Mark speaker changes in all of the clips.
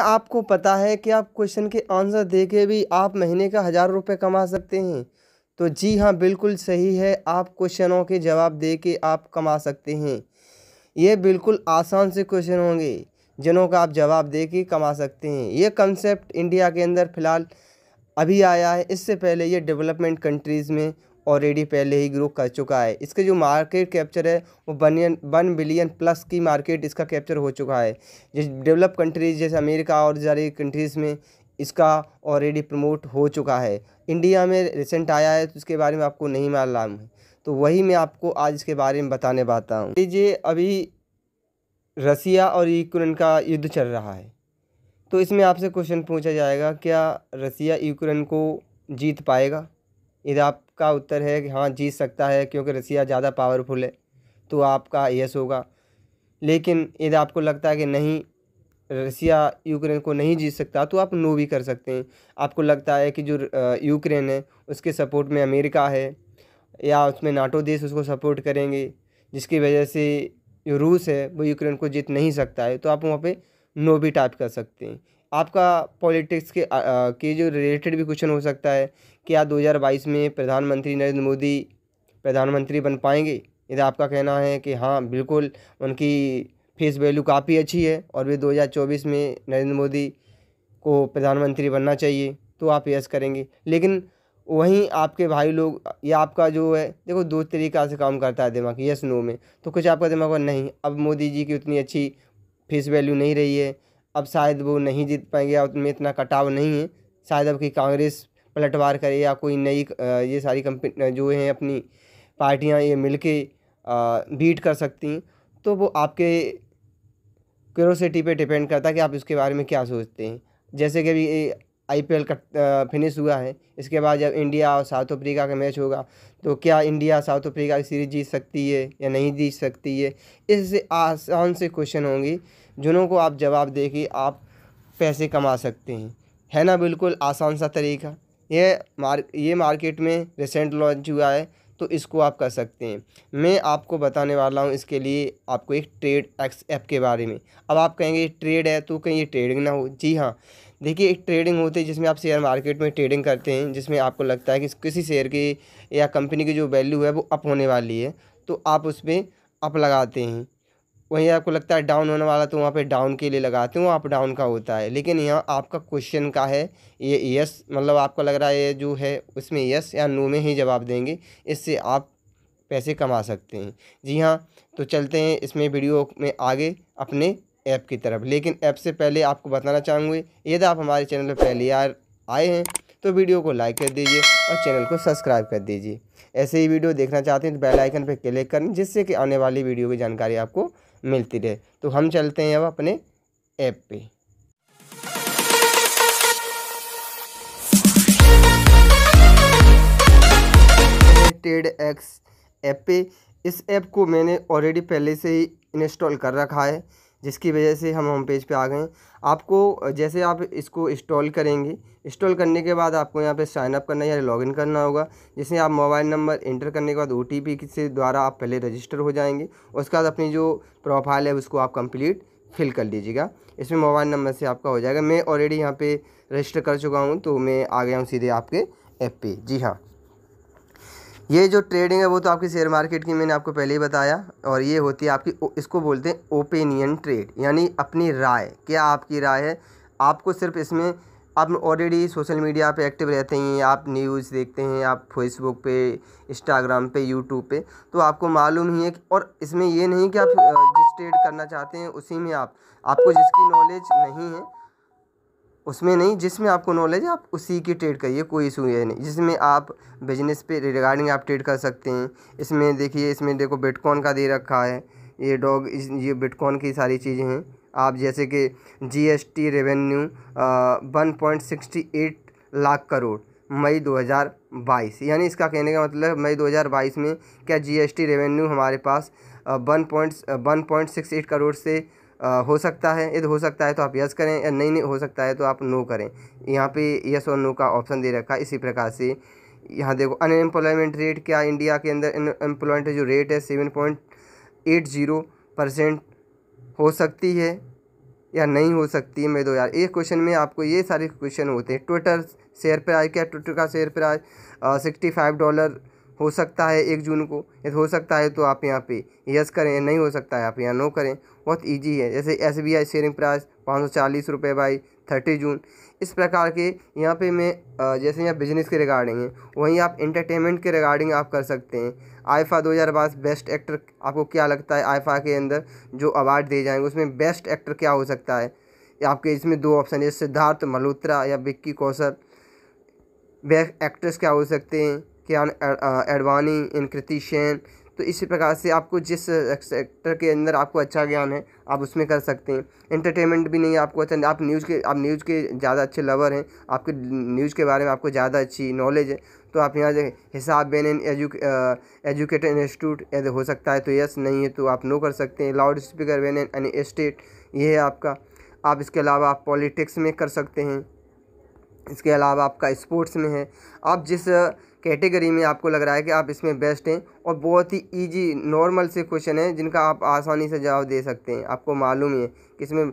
Speaker 1: आपको पता है कि आप क्वेश्चन के आंसर दे के भी आप महीने का हज़ार रुपये कमा सकते हैं तो जी हाँ बिल्कुल सही है आप क्वेश्चनों के जवाब दे के आप कमा सकते हैं ये बिल्कुल आसान से क्वेश्चन होंगे जिन्हों का आप जवाब दे के कमा सकते हैं ये कंसेप्ट इंडिया के अंदर फ़िलहाल अभी आया है इससे पहले ये डेवलपमेंट कंट्रीज़ में ऑलरेडी पहले ही ग्रो कर चुका है इसका जो मार्केट कैप्चर है वो बनियन वन बिलियन प्लस की मार्केट इसका कैप्चर हो चुका है जिस डेवलप कंट्रीज जैसे अमेरिका और जारी कंट्रीज़ में इसका ऑलरेडी प्रमोट हो चुका है इंडिया में रिसेंट आया है तो इसके बारे में आपको नहीं मालूम है तो वही मैं आपको आज इसके बारे में बताने पाता हूँ लीजिए अभी रसिया और यूक्रेन का युद्ध चल रहा है तो इसमें आपसे क्वेश्चन पूछा जाएगा क्या रसिया यूक्रेन को जीत पाएगा यदि आप आपका उत्तर है कि हाँ जीत सकता है क्योंकि रसिया ज़्यादा पावरफुल है तो आपका यस होगा लेकिन यदि आपको लगता है कि नहीं रसिया यूक्रेन को नहीं जीत सकता तो आप नो भी कर सकते हैं आपको लगता है कि जो यूक्रेन है उसके सपोर्ट में अमेरिका है या उसमें नाटो देश उसको सपोर्ट करेंगे जिसकी वजह से जो रूस है वो यूक्रेन को जीत नहीं सकता है तो आप वहाँ पे नो भी टाइप कर सकते हैं आपका पॉलिटिक्स के आ, के जो रिलेटेड भी क्वेश्चन हो सकता है कि आप 2022 में प्रधानमंत्री नरेंद्र मोदी प्रधानमंत्री बन पाएंगे यदि आपका कहना है कि हाँ बिल्कुल उनकी फेस वैल्यू काफ़ी अच्छी है और वे 2024 में नरेंद्र मोदी को प्रधानमंत्री बनना चाहिए तो आप यस करेंगे लेकिन वहीं आपके भाई लोग या आपका जो है देखो दो तरीक़ा से काम करता है दिमाग यस नो में तो कुछ आपका दिमाग नहीं अब मोदी जी की उतनी अच्छी फेस वैल्यू नहीं रही है अब शायद वो नहीं जीत पाएंगे या उनमें इतना कटाव नहीं है शायद अब की कांग्रेस पलटवार करे या कोई नई ये सारी कंपनी जो हैं अपनी पार्टियाँ ये मिल के बीट कर सकती हैं तो वो आपके क्यूरोसिटी पे डिपेंड करता है कि आप उसके बारे में क्या सोचते हैं जैसे कि अभी आईपीएल का फिनिश हुआ है इसके बाद जब इंडिया और साउथ अफ्रीका का मैच होगा तो क्या इंडिया साउथ अफ्रीका की सीरीज जीत सकती है या नहीं जीत सकती है इससे आसान से क्वेश्चन होंगी जिन्हों को आप जवाब दे के आप पैसे कमा सकते हैं है ना बिल्कुल आसान सा तरीका ये मार ये मार्केट में रिसेंट लॉन्च हुआ है तो इसको आप कर सकते हैं मैं आपको बताने वाला हूँ इसके लिए आपको एक ट्रेड एक्स ऐप के बारे में अब आप कहेंगे ट्रेड है तो कहीं ये ट्रेडिंग ना हो जी हाँ देखिए एक ट्रेडिंग होती है जिसमें आप शेयर मार्केट में ट्रेडिंग करते हैं जिसमें आपको लगता है कि किसी शेयर की या कंपनी की जो वैल्यू है वो अप होने वाली है तो आप उस पर अप लगाते हैं वहीं आपको लगता है डाउन होने वाला तो वहाँ पे डाउन के लिए लगाते हो आप डाउन का होता है लेकिन यहाँ आपका क्वेश्चन का है ये यस मतलब आपको लग रहा है ये जो है उसमें यस या नो में ही जवाब देंगे इससे आप पैसे कमा सकते हैं जी हाँ तो चलते हैं इसमें वीडियो में आगे अपने ऐप की तरफ लेकिन ऐप से पहले आपको बताना चाहूँगी यदि आप हमारे चैनल पर पहली यार आए हैं तो वीडियो को लाइक कर दीजिए और चैनल को सब्सक्राइब कर दीजिए ऐसे ही वीडियो देखना चाहते हैं तो बेल आइकन पर क्लिक करें जिससे कि आने वाली वीडियो की जानकारी आपको मिलती रहे तो हम चलते हैं अब अपने ऐप पे टेड एक्स ऐप पे इस ऐप को मैंने ऑलरेडी पहले से ही इंस्टॉल कर रखा है जिसकी वजह से हम होम पेज पे आ गए आपको जैसे आप इसको इंस्टॉल करेंगे इंस्टॉल करने के बाद आपको यहाँ पे साइन अप करना या लॉगिन करना होगा जिसे आप मोबाइल नंबर इंटर करने के बाद ओ से द्वारा आप पहले रजिस्टर हो जाएंगे उसके बाद अपनी जो प्रोफाइल है उसको आप कंप्लीट फिल कर लीजिएगा इसमें मोबाइल नंबर से आपका हो जाएगा मैं ऑलरेडी यहाँ पर रजिस्टर कर चुका हूँ तो मैं आ गया हूँ सीधे आपके ऐप पर जी हाँ ये जो ट्रेडिंग है वो तो आपकी शेयर मार्केट की मैंने आपको पहले ही बताया और ये होती है आपकी इसको बोलते हैं ओपिनियन ट्रेड यानी अपनी राय क्या आपकी राय है आपको सिर्फ इसमें आप ऑलरेडी सोशल मीडिया पे एक्टिव रहते हैं आप न्यूज़ देखते हैं आप फेसबुक पे इंस्टाग्राम पे यूट्यूब पे तो आपको मालूम ही है और इसमें ये नहीं कि आप जिस ट्रेड करना चाहते हैं उसी में आप आपको जिसकी नॉलेज नहीं है उसमें नहीं जिसमें आपको नॉलेज है आप उसी की ट्रेड करिए कोई इशू है नहीं जिसमें आप बिजनेस पे रिगार्डिंग आप ट्रेड कर सकते हैं इसमें देखिए इसमें देखो बिटकॉइन का दे रखा है ये डॉग ये बिटकॉइन की सारी चीज़ें हैं आप जैसे कि GST revenue one point sixty eight lakh crore मई दो हज़ार बाईस यानी इसका कहने का मतलब मई दो हज़ार बाईस में क्या जीएसटी रेवेन्यू हमारे पास one point one point six eight crore से हो सकता है यदि हो सकता है तो आप यस करें या नहीं नहीं हो सकता है तो आप नो करें यहाँ पे यस और नो का ऑप्शन दे रखा है इसी प्रकार से यहाँ देखो अनएम्प्लॉयमेंट रेट क्या इंडिया के अंदर एम्प्लॉयमेंट जो रेट है seven point eight zero percent हो सकती है या नहीं हो सकती है मैं दो तो यार एक क्वेश्चन में आपको ये सारे क्वेश्चन होते हैं ट्विटर शेयर प्राइस क्या ट्विटर का share price sixty five dollar हो सकता है एक जून को यदि हो सकता है तो आप यहाँ पे यस करें नहीं हो सकता है आप यहाँ नो करें बहुत ईजी है जैसे S B I sharing price पाँच सौ चालीस रुपये बाई थर्टी जून इस प्रकार के यहाँ पे मैं जैसे यहाँ बिजनेस के रिगार्डिंग है वहीं आप इंटरटेनमेंट के रिगार्डिंग आप कर सकते हैं आईफा दो हज़ार बाईस बेस्ट एक्टर आपको क्या लगता है आईफा के अंदर जो अवार्ड दिए जाएंगे उसमें बेस्ट एक्टर क्या हो सकता है आपके इसमें दो ऑप्शन है सिद्धार्थ मल्होत्रा या विक्की कौशल बेस्ट एक्ट्रेस क्या हो सकते हैं कियान एडवानी एंड कृति तो इसी प्रकार से आपको जिस सेक्टर के अंदर आपको अच्छा ज्ञान है आप उसमें कर सकते हैं एंटरटेनमेंट भी नहीं है आपको अच्छा आप न्यूज़ के आप न्यूज़ के ज़्यादा अच्छे लवर हैं आपके न्यूज़ के बारे में आपको ज़्यादा अच्छी नॉलेज है तो आप यहाँ से हिसाब बेन एन एजुक, इंस्टीट्यूट यदि हो सकता है तो यस नहीं है तो आप नो कर सकते हैं लाउड स्पीकर बेन एन एस्टेट ये है आपका आप इसके अलावा आप पॉलिटिक्स में कर सकते हैं इसके अलावा आपका स्पोर्ट्स में है आप जिस कैटेगरी में आपको लग रहा है कि आप इसमें बेस्ट हैं और बहुत ही इजी नॉर्मल से क्वेश्चन है जिनका आप आसानी से जवाब दे सकते हैं आपको मालूम है कि इसमें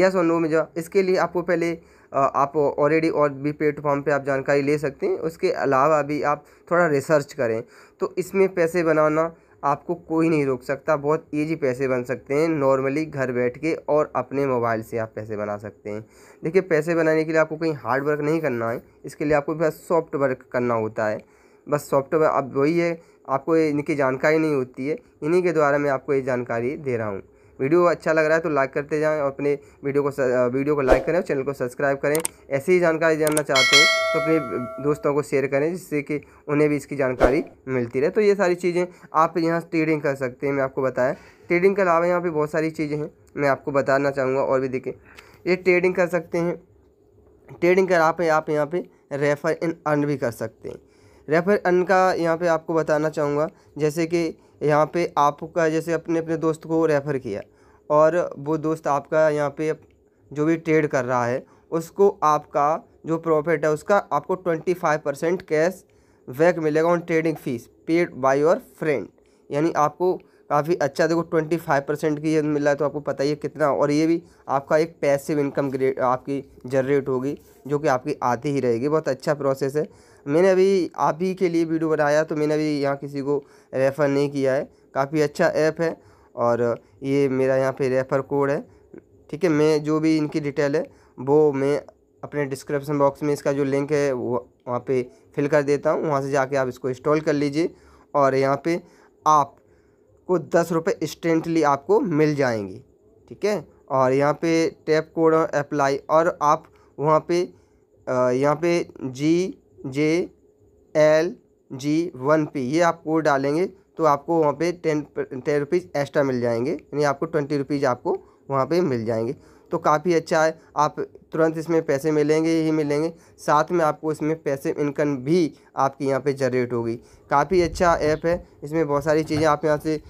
Speaker 1: यस और नो में जवाब इसके लिए आपको पहले आप ऑलरेडी और भी प्लेटफॉर्म पे आप जानकारी ले सकते हैं उसके अलावा भी आप थोड़ा रिसर्च करें तो इसमें पैसे बनाना आपको कोई नहीं रोक सकता बहुत ईजी पैसे बन सकते हैं नॉर्मली घर बैठ के और अपने मोबाइल से आप पैसे बना सकते हैं देखिए पैसे बनाने के लिए आपको कहीं हार्ड वर्क नहीं करना है इसके लिए आपको बस सॉफ्ट वर्क करना होता है बस सॉफ्टवेयर अब वही है आपको इनकी जानकारी नहीं होती है इन्हीं के द्वारा मैं आपको ये जानकारी दे रहा हूँ वीडियो अच्छा लग रहा है तो लाइक करते जाएँ और अपने वीडियो को वीडियो को लाइक करें और चैनल को सब्सक्राइब करें ऐसी ही जानकारी जानना चाहते हैं तो अपने दोस्तों को शेयर करें जिससे कि उन्हें भी इसकी जानकारी मिलती रहे तो ये सारी चीज़ें आप यहाँ ट्रेडिंग कर सकते हैं मैं आपको बताया ट्रेडिंग के अलावा यहाँ पर बहुत सारी चीज़ें हैं मैं आपको बताना चाहूँगा और भी देखें ये ट्रेडिंग कर सकते हैं ट्रेडिंग कर आप आप यहाँ पे रेफ़र इन अर्न भी कर सकते हैं रेफ़र अर्न का यहाँ पे आपको बताना चाहूँगा जैसे कि यहाँ पे आपका जैसे अपने अपने दोस्त को रेफ़र किया और वो दोस्त आपका यहाँ पे जो भी ट्रेड कर रहा है उसको आपका जो प्रॉफिट है उसका आपको twenty five percent cash back मिलेगा on trading fees paid by your friend यानी आपको काफ़ी अच्छा देखो ट्वेंटी फाइव परसेंट की मिल मिला है तो आपको पता ही है कितना और ये भी आपका एक पैसिव इनकम ग्रेट आपकी जनरेट होगी जो कि आपकी आती ही रहेगी बहुत अच्छा प्रोसेस है मैंने अभी आप ही के लिए वीडियो बनाया तो मैंने अभी यहाँ किसी को रेफ़र नहीं किया है काफ़ी अच्छा ऐप है और ये मेरा यहाँ पे रेफ़र कोड है ठीक है मैं जो भी इनकी डिटेल है वो मैं अपने डिस्क्रिप्सन बॉक्स में इसका जो लिंक है वो वहाँ पर फिल कर देता हूँ वहाँ से जाके आप इसको इंस्टॉल कर लीजिए और यहाँ पर आप को दस रुपये इंस्टेंटली आपको मिल जाएंगे ठीक है और यहाँ पे टैप कोड और अप्लाई और आप वहाँ पे यहाँ पे G J L G one P ये आप कोड डालेंगे तो आपको वहाँ पे टेन टेन रुपीज़ एक्स्ट्रा मिल जाएंगे यानी आपको ट्वेंटी रुपीज़ आपको वहाँ पे मिल जाएंगे तो काफ़ी अच्छा है आप तुरंत इसमें पैसे मिलेंगे ही मिलेंगे साथ में आपको इसमें पैसे इनकम भी आपकी यहाँ पे जनरेट होगी काफ़ी अच्छा ऐप है इसमें बहुत सारी चीज़ें आप यहाँ से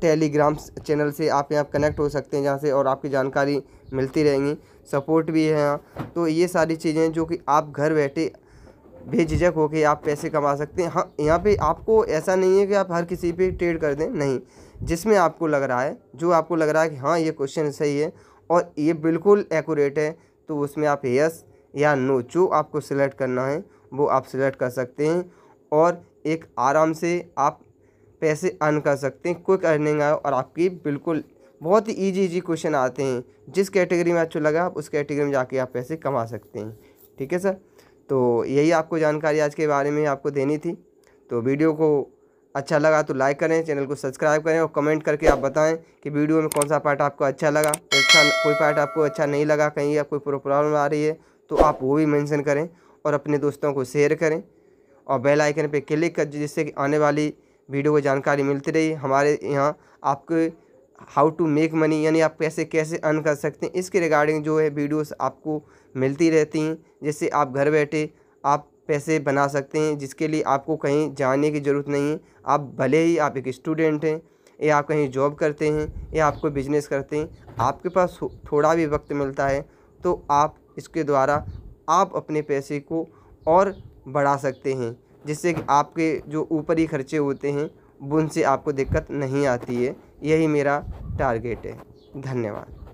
Speaker 1: टेलीग्राम चैनल से आप यहाँ कनेक्ट हो सकते हैं जहाँ से और आपकी जानकारी मिलती रहेंगी सपोर्ट भी है यहाँ तो ये सारी चीज़ें जो कि आप घर बैठे बेझिझक होकर आप पैसे कमा सकते हैं हाँ यहाँ पे आपको ऐसा नहीं है कि आप हर किसी पे ट्रेड कर दें नहीं जिसमें आपको लग रहा है जो आपको लग रहा है कि हाँ ये क्वेश्चन सही है और ये बिल्कुल एकूरेट है तो उसमें आप यस या नो जो आपको सिलेक्ट करना है वो आप सिलेक्ट कर सकते हैं और एक आराम से आप पैसे अर्न कर सकते हैं क्विक अर्निंग है और आपकी बिल्कुल बहुत ही ईजी ईजी क्वेश्चन आते हैं जिस कैटेगरी में अच्छा लगा आप उस कैटेगरी में जाके आप पैसे कमा सकते हैं ठीक है सर तो यही आपको जानकारी आज के बारे में आपको देनी थी तो वीडियो को अच्छा लगा तो लाइक करें चैनल को सब्सक्राइब करें और कमेंट करके आप बताएं कि वीडियो में कौन सा पार्ट आपको अच्छा लगा तो अच्छा कोई पार्ट आपको अच्छा नहीं लगा कहीं कोई प्रॉब्लम आ रही है तो आप वो भी मेंशन करें और अपने दोस्तों को शेयर करें और बेल आइकन पर क्लिक कर जिससे कि आने वाली वीडियो को जानकारी मिलती रही हमारे यहाँ आपके हाउ टू मेक मनी यानी आप कैसे कैसे अर्न कर सकते हैं इसके रिगार्डिंग जो है वीडियोस आपको मिलती रहती हैं जिससे आप घर बैठे आप पैसे बना सकते हैं जिसके लिए आपको कहीं जाने की ज़रूरत नहीं है आप भले ही आप एक स्टूडेंट हैं या आप कहीं जॉब करते हैं या आप कोई बिजनेस करते हैं आपके पास थोड़ा भी वक्त मिलता है तो आप इसके द्वारा आप अपने पैसे को और बढ़ा सकते हैं जिससे कि आपके जो ऊपरी खर्चे होते हैं उनसे आपको दिक्कत नहीं आती है यही मेरा टारगेट है धन्यवाद